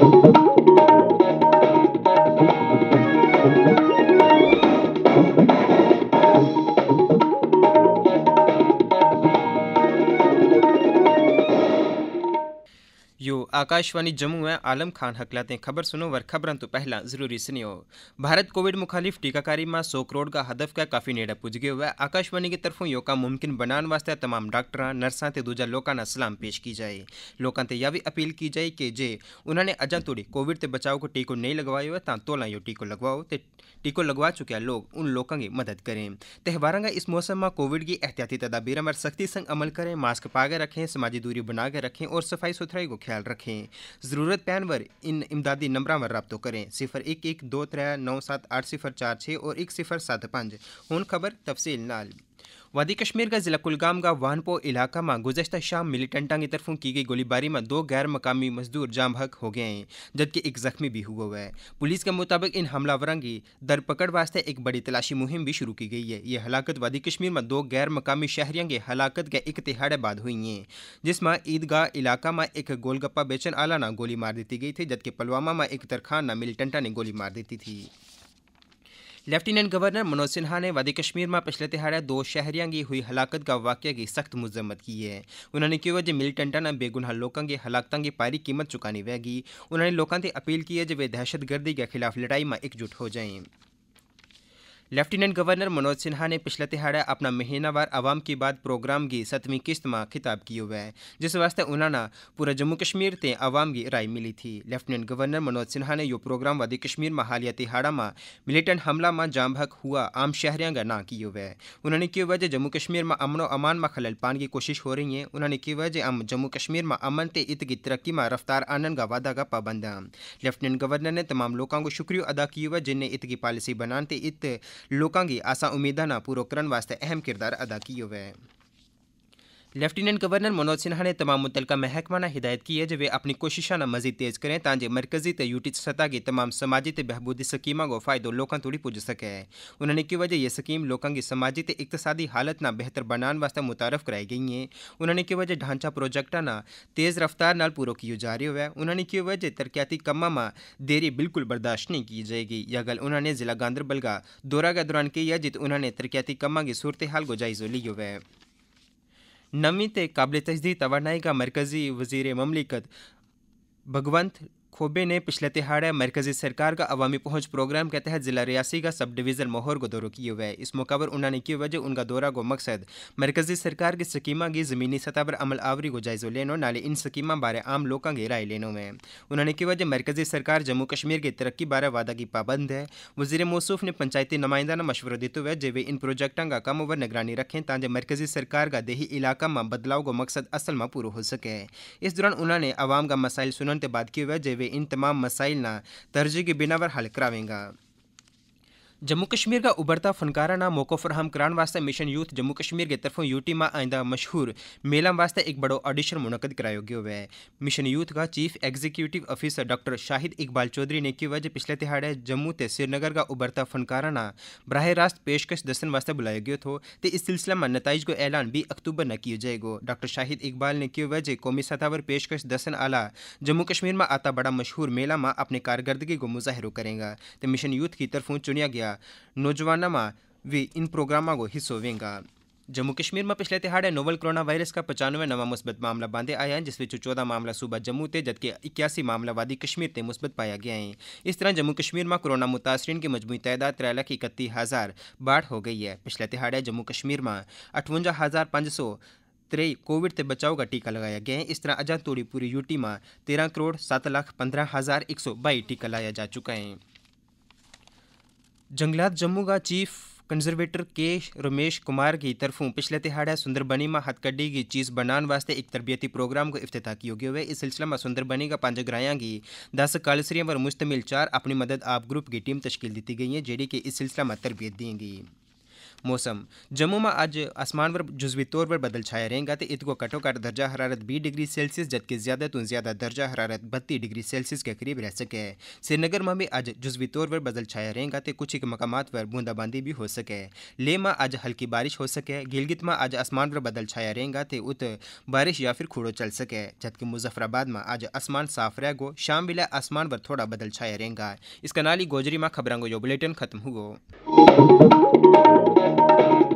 Thank you. Akashvani Jammu है आलम हैं खबर सुनो वर વર तो पहला जरूरी सुनियो भारत कोविड मुखालिफ टीकाकारी में सौ करोड़ का हदफ का काफ़ी नेड़ा पुज गया हुआ आकाशवाणी की तरफों यो का मुमकिन बनाने वास्ते तमाम डॉक्टर नर्सा से दूजा लोगों का सलाम पेश की जाए लोगों यह भी अपील की जाए कि जे उन्होंने अजा तोड़ी कोविड से बचाव को टीको नहीं लगवाए हुए तो यो टीको लगवाओ तो टीको लगवा चुके लोग उन लोगों की मदद करें त्यौहारों का इस मौसम में कोविड की एहतियाती तदाबीर पर सख्ती संग अमल करें मास्क पागे रखें समाजी दूरी बनाकर रखें और सफाई सुथराई को ख्याल रखें रखें ज़रूरत पैन पर इन इमदादी नंबर पर रबतों करें सिफर एक एक दो त्रै नौ सात अठ सिफर चार छः और एक सिफर सत्त पाँच हूँ खबर तफसील नाल वादी कश्मीर का जिला कुलगाम का वाहनपो इलाका में गुजशत शाम मिलिटेंटा की तरफों की गई गोलीबारी में दो गैर मकामी मजदूर जाम हक हो गए हैं जबकि एक जख्मी भी हुआ है पुलिस के मुताबिक इन हमलावरों की धरपकड़ वास्ते एक बड़ी तलाशी मुहिम भी शुरू की गई है ये हलाकत वादी कश्मीर में दो गैर मकामी शहरियों की हलाकत के एक तिहाड़े बाद हुई हैं जिसमें ईदगाह इलाका में एक गोलगप्पा बेचन आला ना गोली मार दी गई थी जबकि पुलवामा में एक तरखान ना मिलीटेंटा ने गोली मार दी थी ਲੈਫਟੀਨੈਂਟ ਗਵਰਨਰ ਮਨੋਜ ਸਿਨਹਾ ਨੇ ਵਾਦੀ ਕਸ਼ਮੀਰ ਮਾ ਪਿਛਲੇ ਤਿਹਾੜੇ ਦੋ ਸ਼ਹਿਰੀਆਂ ਦੀ ਹੋਈ ਹਲਾਕਤ ਦਾ ਵਾਕਿਆ ਦੀ ਸਖਤ ਮੁਜ਼ੰਮਤ ਕੀ ਹੈ ਉਹਨਾਂ ਨੇ ਕਿਹਾ ਕਿ ਮਿਲਟੈਂਟਾਂ ਨਾ ਬੇਗੁਨਾਹ ਲੋਕਾਂ ਦੀ ਹਲਾਕਤਾਂ ਦੀ ਪਾਰੀ ਕੀਮਤ ਚੁਕਾਣੀ ਵੈਗੀ ਉਹਨਾਂ ਨੇ ਲੋਕਾਂ ਤੇ ਅਪੀਲ ਕੀ ਹੈ ਜਿਵੇਂ دہشت گردی ਦੇ ਖਿਲਾਫ ਲੜਾਈ ਮਾ ਇਕਜੁੱਟ ਹੋ ਜਾਏ लेफ्टिनेंट गवर्नर मनोज सिन्हा ने पिछले तिहाड़े अपना महीनावार आवाम की बात प्रोग्राम की सतवीं किस्त में खिताब किए हुआ है जिस वास्ते उन्होंने पूरा जम्मू कश्मीर ते आवाम की राय मिली थी लेफ्टिनेंट गवर्नर मनोज सिन्हा ने यो प्रोग्राम वादी कश्मीर में हालिया तिहाड़ा में मिलिटेंट हमला में जामभक हुआ आम शहरिया का ना किया हुआ है उन्होंने की हुआ जम्मू कश्मीर में अमनो अमान में खलल पाने की कोशिश हो रही है उन्होंने की हुआ हम जम्मू कश्मीर में अमन ते इत की तरक्की में रफ्तार आनंद का वादा का पाबंद है लेफ्टिनेंट गवर्नर ने तमाम लोगों को शुक्रिया अदा किया हुआ जिन्हें इत की पॉलिसी बनाने इत लोगों की आसा उम्मीदा पूरा करने वास्तव अहम किरदार अदा किए हुए लेफ्टिनेंट गवर्नर मनोज सिन्हा ने तमाम मुतल महकमाना हिदायत की है जो वे अपनी ने मजीद तेज करें ताकि मरकजी ते यूटी सतह की तमाम समाजी तो बहबूदी स्कीम को फायदो लोगों तोड़ी पुज सके उन्होंने की वजह ये स्कीम लोगों की समाजी तो इकतसादी हालत ना बेहतर बनाने वास्ते मुतारफ कराई गई है उन्होंने की वजह ढांचा प्रोजेक्टा ना तेज़ रफ्तार नाल पूरा किया जा रहा है उन्होंने की वजह तरक्याती कामों में देरी बिल्कुल बर्दाश्त नहीं की जाएगी यह गल उन्होंने जिला गांधरबल का दौरा के दौरान की है जित उन्होंने तरक्याती कामों की सूरत हाल को जायजो लियो है नवीं काबिल तजदीद तोानाई का मरकज़ी वजीर ममलिकत भगवंत खोबे ने पिछले तिहाड़े मरकजी सरकार का अवामी पहुंच प्रोग्राम के तहत जिला रियासी का सब डिवीज़न माहौर को दौरों किए हुए इस मौका पर उन्होंने की वजह उनका दौरा को मकसद मरकजी सरकार की स्कीमा की जमीनी सतह पर अमल आवरी को जायजो लेनो नाले इन स्कीमा बारे आम लोगों की राय लेना में उन्होंने की वजह मरकजी सरकार जम्मू कश्मीर की तरक्की बारे वादा की पाबंद है वजीर मौसूफ ने पंचायती नुमाइंदा ने मशवरा देते हुए जब इन प्रोजेक्टों का कम व निगरानी रखें ताकि मरकजी सरकार का देही इलाका में बदलाव को मकसद असल में पूरा हो सके इस दौरान उन्होंने आवाम का मसाइल सुनने के बाद किए हुए जो वे इन तमाम मसाइल ना तर्जी के बिना पर हल करावेंगा जम्मू कश्मीर का उभरता फनकाराना मौक़ो फरहम कराने वास्ते मिशन यूथ जम्मू कश्मीर के तरफों यूटी में आइंदा मशहूर मेला वास्ते एक बड़ो ऑडिशन मुनद कराया गया है मिशन यूथ का chief executive officer doctor Shahid Iqbal Chaudhary ने कहा जो पिछले तिहाड़े जम्मू ते श्रीनगर का उभरता फनकाराना बरह रास्त पेशकश दसन वास्ते बुलाया गया थो तो इस सिलसिले में नतज को ऐलान भी अक्टूबर न किया जाएगा डॉक्टर शाहिद इकबाल ने कहा जो कौमी सतह पर पेशकश दसन आला जम्मू कश्मीर में आता बड़ा मशहूर मेला में अपनी कारकर्दगी को मुजाहरो करेगा तो मिशन यूथ की तरफों चुनिया गया भी इन प्रोग्रामों को हिस्सों वेंगा जम्मू कश्मीर में पिछले तिहाड़े नोवल कोरोना वायरस का पचानवे नवा मुस्बत मामला बांधे आया है जिसमें चौदह मामला सूबा जम्मू थे जबकि इक्यासी मामला वादी कश्मीर से मुस्बत पाया गया है इस तरह जम्मू कश्मीर में कोरोना मुतासरीन की मजमू तैदा त्रै लाख इकतीस हज़ार बाढ़ हो गई है पिछले तिहाड़े जम्मू कश्मीर में अठवंजा हज़ार पाँच सौ त्रेई कोविड से बचाव का टीका लगाया गया है इस तरह अजा तोड़ी पूरी यूटी में तेरह करोड़ सात लाख पंद्रह हज़ार एक सौ बाईस टीका लाया जा चुका है जंगलात जम्मू का चीफ कंज़रवेटर के रमेश कुमार की तरफों पिछले तिहाड़ा सुंदरबनी में हथकड्डी की चीज बनाने वास्ते एक तरबियती प्रोग्राम को अफ्त किया गया इस सिलसिले में सुंदरबनी का पंज ग्राया की दस कालसरिया पर मुश्तमिल चार अपनी मदद आप ग्रुप की टीम तश्ील दी गई है जेडी के इस सिलसिले में तरबियत देंगी मौसम जम्मू में आज आसमान पर जुजवी तौर पर बदल छाया रहेगा तो इतको घट दर्जा हरारत बीस डिग्री सेल्सियस जबकि ज्यादा तो ज्यादा दर्जा हरारत बत्तीस डिग्री सेल्सियस के करीब रह सके श्रीनगर में भी आज जुजवी तौर पर बदल छाया रहेगा तो कुछ एक मकाम पर बूंदाबांदी भी हो सके ले में आज हल्की बारिश हो सके गिलगित में आज आसमान पर बदल छाया रहेगा तो उत बारिश या फिर खूड़ो चल सके जबकि मुजफ्फराबाद में आज आसमान साफ रहेगा शाम बेला आसमान पर थोड़ा बदल छाया रहेगा इस कनाली गोजरी में खबरों को यो बुलेटिन खत्म हुआ thank you